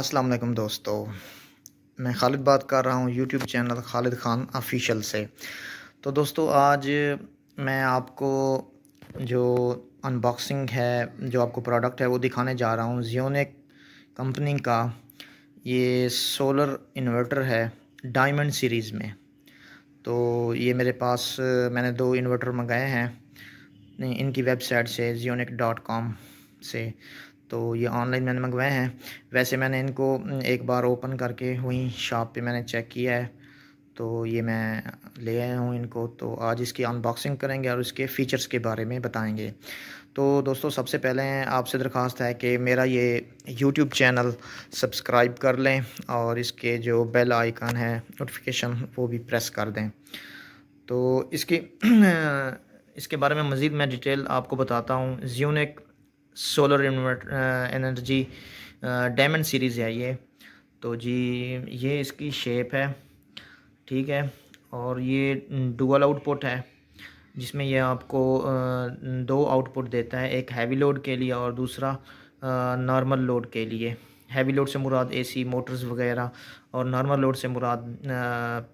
अस्सलाम वालेकुम दोस्तों मैं खालिद बात कर रहा हूँ YouTube channel Khalid Khan official से तो दोस्तों आज मैं आपको जो अनबॉक्सिंग है जो आपको प्रोडक्ट है वो दिखाने जा रहा हूँ जियोनिक कंपनी का ये सोलर इन्वर्टर है डायमंड सीरीज़ में तो ये मेरे पास मैंने दो इन्वर्टर मंगाए हैं इनकी वेबसाइट से जियोनिक डॉट कॉम से तो ये ऑनलाइन मैंने मंगवाए हैं वैसे मैंने इनको एक बार ओपन करके हुई शॉप पे मैंने चेक किया है तो ये मैं ले आया हूँ इनको तो आज इसकी अनबॉक्सिंग करेंगे और इसके फ़ीचर्स के बारे में बताएंगे तो दोस्तों सबसे पहले आपसे दरख्वास्त है कि मेरा ये यूट्यूब चैनल सब्सक्राइब कर लें और इसके जो बेल आइकन है नोटिफिकेशन वो भी प्रेस कर दें तो इसकी इसके बारे में मज़ीद मैं डिटेल आपको बताता हूँ एक सोलर एनर्जी डायमंड सीरीज़ है ये तो जी ये इसकी शेप है ठीक है और ये डुअल आउटपुट है जिसमें यह आपको दो आउटपुट देता है एक हैवी लोड के लिए और दूसरा नॉर्मल लोड के लिए हैवी लोड से मुराद एसी मोटर्स वगैरह और नॉर्मल लोड से मुराद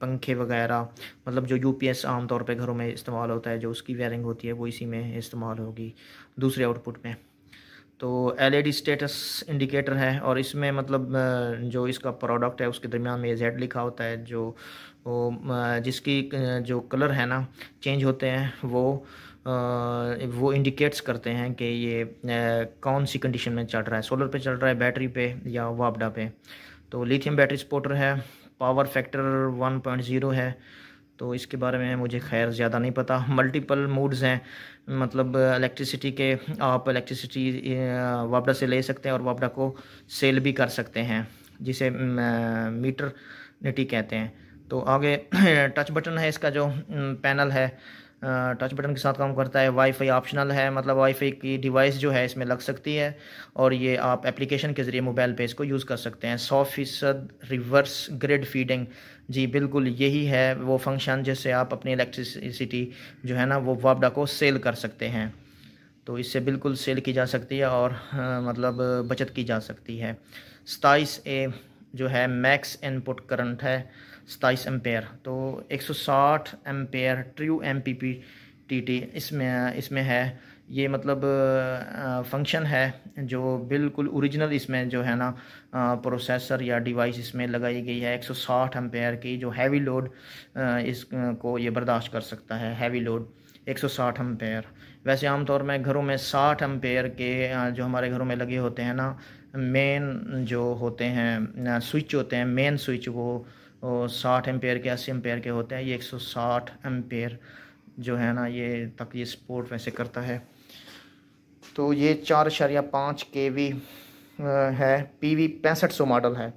पंखे वगैरह मतलब जो यूपीएस आमतौर पर घरों में इस्तेमाल होता है जो उसकी वायरिंग होती है वो इसी में इस्तेमाल होगी दूसरे आउटपुट में तो एल स्टेटस इंडिकेटर है और इसमें मतलब जो इसका प्रोडक्ट है उसके दरमियान में जेड लिखा होता है जो वो जिसकी जो कलर है ना चेंज होते हैं वो वो इंडिकेट्स करते हैं कि ये कौन सी कंडीशन में चल रहा है सोलर पे चल रहा है बैटरी पे या वापडा पे तो लिथियम बैटरी स्पोर्टर है पावर फैक्टर 1.0 है तो इसके बारे में मुझे खैर ज़्यादा नहीं पता मल्टीपल मूड्स हैं मतलब इलेक्ट्रिसिटी के आप इलेक्ट्रिसिटी वापडा से ले सकते हैं और वापडा को सेल भी कर सकते हैं जिसे मीटर निटी कहते हैं तो आगे टच बटन है इसका जो पैनल है टच बटन के साथ काम करता है वाईफाई ऑप्शनल है मतलब वाईफाई की डिवाइस जो है इसमें लग सकती है और ये आप एप्लीकेशन के ज़रिए मोबाइल पे इसको यूज़ कर सकते हैं सौ फीसद रिवर्स ग्रिड फीडिंग जी बिल्कुल यही है वो फंक्शन जिससे आप अपनी इलेक्ट्रिसिटी जो है ना वो वापडा को सेल कर सकते हैं तो इससे बिल्कुल सेल की जा सकती है और आ, मतलब बचत की जा सकती है सताइस ए जो है मैक्स इनपुट करंट है सताईस एम्पेयर तो 160 ampere true M P P T T इसमें इसमें है ये मतलब फंक्शन है जो बिल्कुल ओरिजिनल इसमें जो है ना प्रोसेसर या डिवाइस इसमें लगाई गई है 160 एम्पेयर की जो हैवी लोड इसको ये बर्दाश्त कर सकता है हैवी लोड 160 एम्पेयर वैसे आमतौर में घरों में साठ एम्पेयर के जो हमारे घरों में लगे होते हैं ना मेन जो होते हैं स्विच होते हैं मेन स्विच वो साठ एम्पेयर के अस्सी एम्पेयर के होते हैं ये एक सौ साठ एम्पेयर जो है ना ये तक ये सपोर्ट वैसे करता है तो ये चार शरिया पाँच के वी है पी वी पैंसठ सौ मॉडल है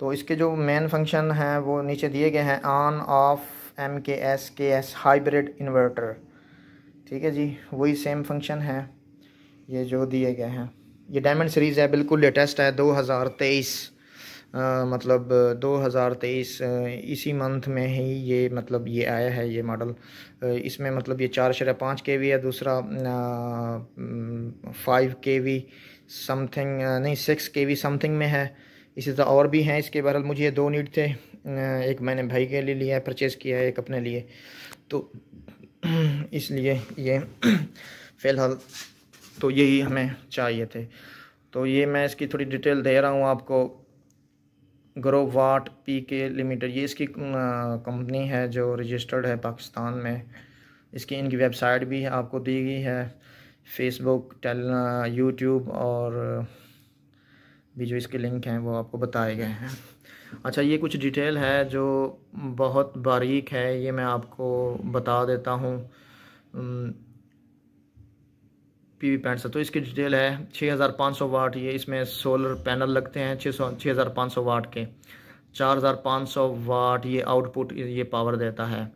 तो इसके जो मेन फंक्शन हैं वो नीचे दिए गए हैं on off M K S K S hybrid inverter ठीक है जी वही सेम फंक्शन है ये जो दिए गए हैं ये डायमंड सीरीज़ है बिल्कुल लेटेस्ट है 2023 आ, मतलब 2023 इसी मंथ में ही ये मतलब ये आया है ये मॉडल इसमें मतलब ये चार शरा पाँच के वी है दूसरा फाइव के वी समथिंग नहीं सिक्स के वी समथिंग में है इसी तरह और भी हैं इसके बहरहाल मुझे ये दो नीड थे एक मैंने भाई के लिए लिया है परचेज़ किया है एक अपने लिए तो इसलिए ये फ़िलहाल तो यही हमें चाहिए थे तो ये मैं इसकी थोड़ी डिटेल दे रहा हूँ आपको Growatt P K limited ये इसकी कंपनी है जो रजिस्टर्ड है पाकिस्तान में इसकी इनकी वेबसाइट भी आपको दी गई है फेसबुक टेल यूट्यूब और भी जो इसके लिंक हैं वो आपको बताए गए हैं अच्छा ये कुछ डिटेल है जो बहुत बारीक है ये मैं आपको बता देता हूँ पी वी पैंट से तो इसकी डिटेल है 6500 वाट ये इसमें सोलर पैनल लगते हैं 600 6500 वाट के 4500 वाट ये आउटपुट ये पावर देता है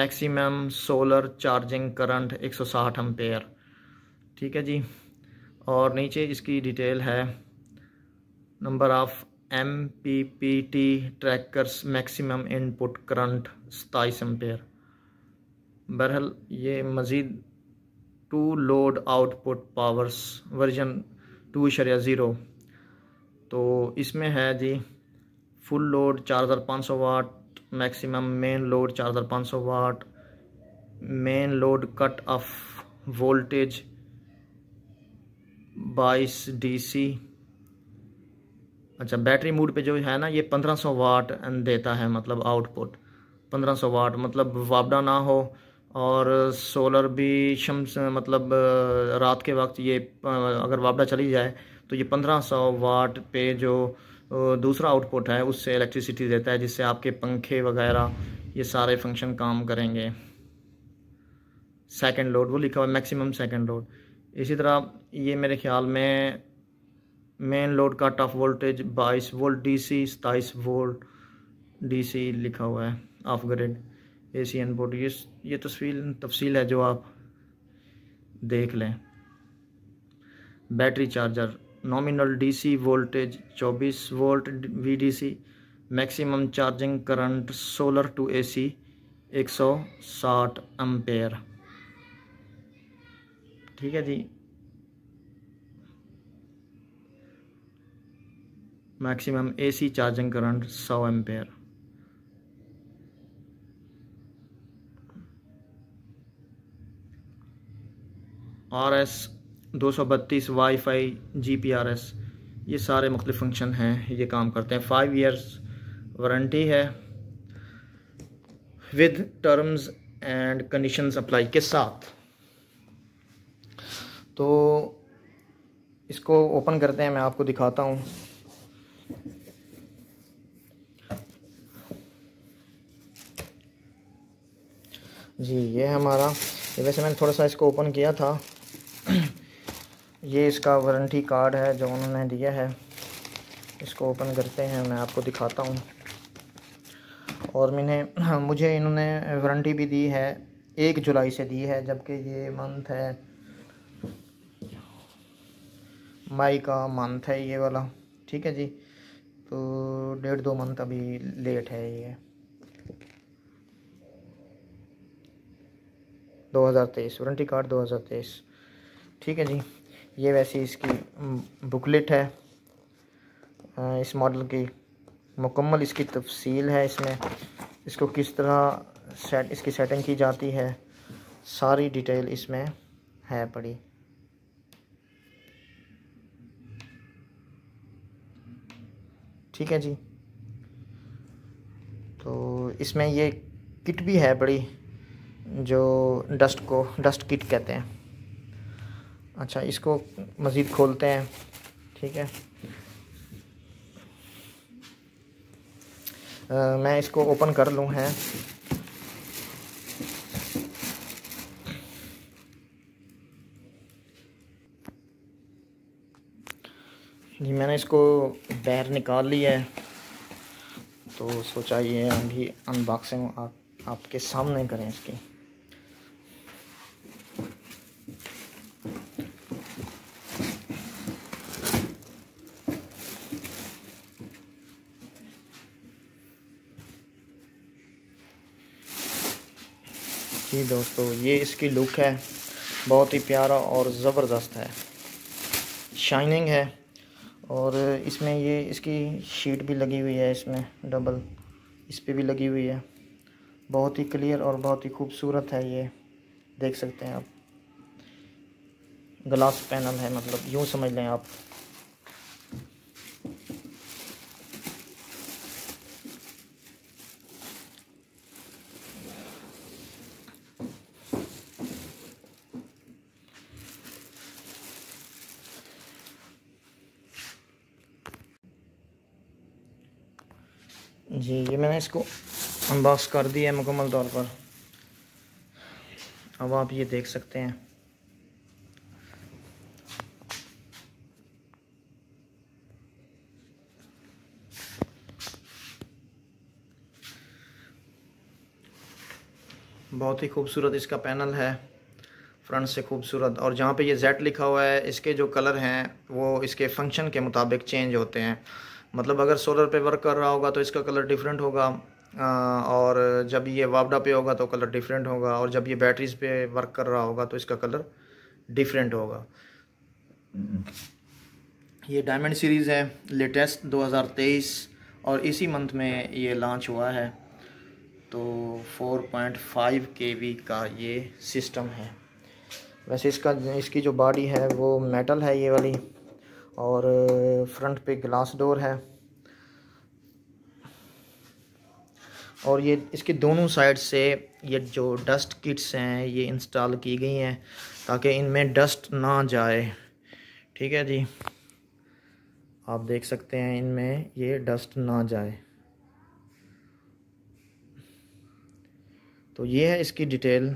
मैक्सिमम सोलर चार्जिंग करंट 160 सौ ठीक है जी और नीचे इसकी डिटेल है number of M P P T trackers maximum input current सताईस एम्पेयर बहरहाल ये मज़ीद to load output powers version two शरिया ज़ीरो तो इसमें है जी फुल लोड चार हज़ार पाँच सौ वाट मैक्सिमम मेन लोड चार हज़ार पाँच सौ watt main load cut off voltage बाईस डीसी अच्छा बैटरी मोड पे जो है ना ये 1500 वाट देता है मतलब आउटपुट 1500 वाट मतलब वापडा ना हो और सोलर भी शम्स मतलब रात के वक्त ये अगर वापडा चली जाए तो ये 1500 वाट पे जो दूसरा आउटपुट है उससे इलेक्ट्रिसिटी देता है जिससे आपके पंखे वगैरह ये सारे फंक्शन काम करेंगे सेकंड लोड वो लिखा हुआ मैक्सिमम सेकंड लोड इसी तरह ये मेरे ख्याल में main load cut off voltage 22 volt DC C volt DC लिखा हुआ है off grid A C N board ये ये तस्वीर तफसील है जो आप देख लें battery charger nominal DC voltage 24 volt VDC maximum charging current solar to AC 160 ampere ठीक है जी maximum AC charging current 100 ampere R S दो सौ बत्तीस wifi G P R S ये सारे मुख्तलिफ फंक्शन हैं ये काम करते हैं फाइव ईयर्स वारंटी है with terms and conditions apply के साथ तो इसको ओपन करते हैं मैं आपको दिखाता हूँ जी ये हमारा वैसे मैंने थोड़ा सा इसको ओपन किया था ये इसका वारंटी कार्ड है जो उन्होंने दिया है इसको ओपन करते हैं मैं आपको दिखाता हूँ और मैंने हाँ, मुझे इन्होंने वारंटी भी दी है एक जुलाई से दी है जबकि ये मंथ है मई का मंथ है ये वाला ठीक है जी तो डेढ़ दो मंथ अभी लेट है ये 2023 वारंटी कार्ड 2023 ठीक है जी ये वैसी इसकी बुकलेट है इस मॉडल की मुकम्मल इसकी तफसील है इसमें इसको किस तरह सेट इसकी सेटिंग की जाती है सारी डिटेल इसमें है पड़ी ठीक है जी तो इसमें ये किट भी है बड़ी जो डस्ट को डस्ट किट कहते हैं अच्छा इसको मज़ीद खोलते हैं ठीक है आ, मैं इसको ओपन कर लूँ हैं जी मैंने इसको बाहर निकाल लिया है तो सोचा ये अभी अनबॉक्सिंग आप आपके सामने करें इसकी जी दोस्तों ये इसकी लुक है बहुत ही प्यारा और ज़बरदस्त है शाइनिंग है और इसमें ये इसकी शीट भी लगी हुई है इसमें डबल इस पर भी लगी हुई है बहुत ही क्लियर और बहुत ही खूबसूरत है ये देख सकते हैं आप ग्लास पैनल है मतलब यूँ समझ लें आप ये मैंने इसको अनबॉक्स कर दिया है मुकम्मल तौर पर अब आप ये देख सकते हैं बहुत ही खूबसूरत इसका पैनल है फ्रंट से खूबसूरत और जहाँ पे ये जेट लिखा हुआ है इसके जो कलर हैं वो इसके फंक्शन के मुताबिक चेंज होते हैं मतलब अगर सोलर पे वर्क कर रहा होगा तो इसका कलर डिफरेंट होगा और जब ये वापडा पे होगा तो कलर डिफरेंट होगा और जब ये बैटरीज पे वर्क कर रहा होगा तो इसका कलर डिफरेंट होगा ये डायमंड सीरीज़ है लेटेस्ट 2023 और इसी मंथ में ये लॉन्च हुआ है तो 4.5 केवी का ये सिस्टम है वैसे इसका इसकी जो बॉडी है वो मेटल है ये वाली और फ्रंट पे ग्लास डोर है और ये इसके दोनों साइड से ये जो डस्ट किट्स हैं ये इंस्टॉल की गई हैं ताकि इनमें डस्ट ना जाए ठीक है जी आप देख सकते हैं इनमें ये डस्ट ना जाए तो ये है इसकी डिटेल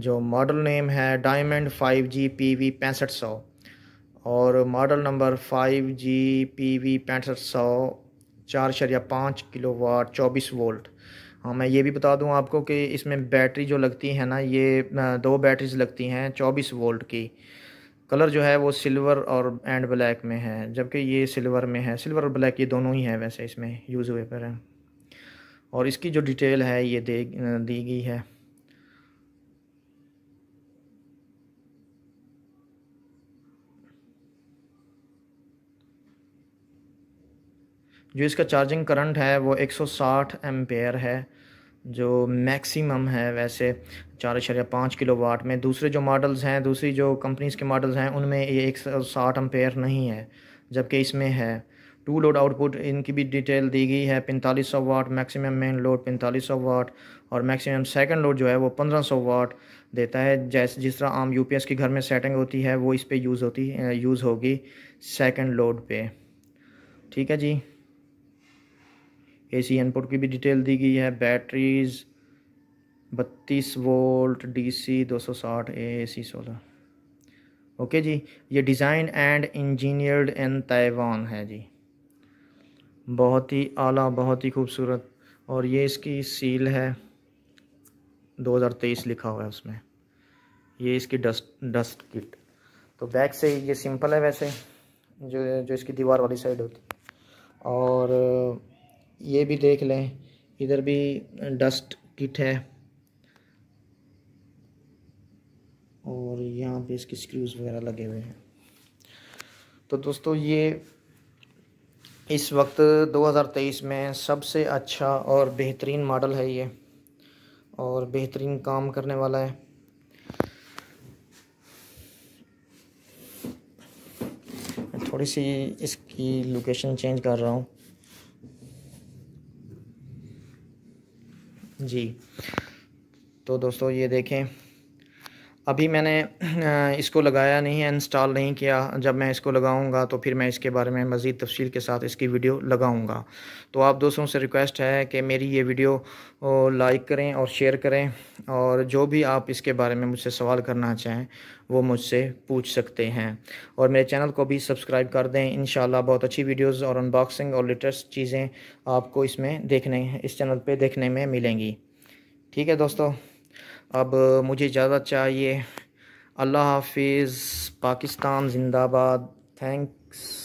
जो मॉडल नेम है diamond five G P V पैंसठ सौ और model number five G P V पैंसठ सौ चार शरिया पाँच किलो वाट चौबीस वोल्ट हाँ मैं ये भी बता दूं आपको कि इसमें बैटरी जो लगती है ना ये दो बैटरीज लगती हैं चौबीस वोल्ट की कलर जो है वो सिल्वर और एंड ब्लैक में है जबकि ये सिल्वर में है सिल्वर और ब्लैक ये दोनों ही हैं वैसे इसमें यूज़ हुए पर हैं और इसकी जो डिटेल है ये दे दी गई है जो इसका चार्जिंग करंट है वो 160 एम्पेयर है जो मैक्सिमम है वैसे चार अशरिया पाँच किलो वाट में दूसरे जो मॉडल्स हैं दूसरी जो कंपनीज़ के मॉडल्स हैं उनमें ये एक सौ साठ अम्पेयर नहीं है जबकि इसमें है टू लोड आउटपुट इनकी भी डिटेल दी गई है पैंतालीस सौ वाट मैक्सिमम मेन लोड पैंतालीस सौ वाट और मैक्सिमम सेकंड लोड जो है वो पंद्रह सौ वाट देता है जैसे जिस तरह आम यू के घर में सेटिंग होती है वो इस पर यूज़ होती यूज़ होगी सेकेंड लोड पर ठीक है जी एसी इनपुट की भी डिटेल दी गई है बैटरीज बत्तीस वोल्ट डीसी 260 एसी 16 ओके जी ये design and engineered in Taiwan है जी बहुत ही आला बहुत ही खूबसूरत और ये इसकी सील है 2023 लिखा हुआ है उसमें ये इसकी डस्ट डस्ट किट तो बैक से ये सिंपल है वैसे जो जो इसकी दीवार वाली साइड होती और ये भी देख लें इधर भी डस्ट किट है और यहाँ पे इसके स्क्रूज़ वगैरह लगे हुए हैं तो दोस्तों ये इस वक्त 2023 में सबसे अच्छा और बेहतरीन मॉडल है ये और बेहतरीन काम करने वाला है थोड़ी सी इसकी लोकेशन चेंज कर रहा हूँ जी तो दोस्तों ये देखें अभी मैंने इसको लगाया नहीं है इंस्टॉल नहीं किया जब मैं इसको लगाऊंगा तो फिर मैं इसके बारे में मज़ीद तफसील के साथ इसकी वीडियो लगाऊंगा तो आप दोस्तों से रिक्वेस्ट है कि मेरी ये वीडियो लाइक करें और शेयर करें और जो भी आप इसके बारे में मुझसे सवाल करना चाहें वो मुझसे पूछ सकते हैं और मेरे चैनल को भी सब्सक्राइब कर दें इन बहुत अच्छी वीडियोज़ और अनबॉक्सिंग और लेटेस्ट चीज़ें आपको इसमें देखने इस चैनल पर देखने में मिलेंगी ठीक है दोस्तों अब मुझे इजाज़त चाहिए अल्लाह हाफिज़ पाकिस्तान ज़िंदाबाद थैंक्स